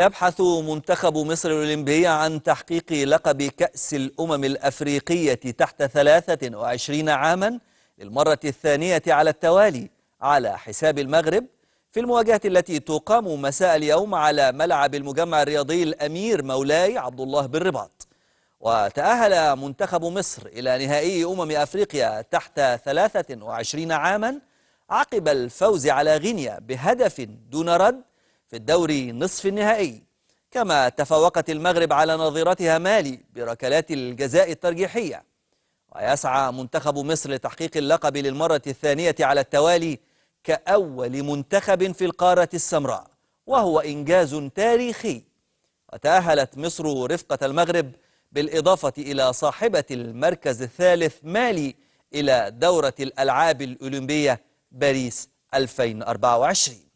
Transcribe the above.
يبحث منتخب مصر الأولمبية عن تحقيق لقب كأس الأمم الأفريقية تحت 23 عاما للمرة الثانية على التوالي على حساب المغرب في المواجهة التي تقام مساء اليوم على ملعب المجمع الرياضي الأمير مولاي عبد الله بالرباط وتأهل منتخب مصر إلى نهائي أمم أفريقيا تحت 23 عاما عقب الفوز على غينيا بهدف دون رد في الدوري نصف النهائي كما تفوقت المغرب على نظيرتها مالي بركلات الجزاء الترجيحية ويسعى منتخب مصر لتحقيق اللقب للمرة الثانية على التوالي كأول منتخب في القارة السمراء وهو إنجاز تاريخي وتأهلت مصر رفقة المغرب بالإضافة إلى صاحبة المركز الثالث مالي إلى دورة الألعاب الأولمبية باريس 2024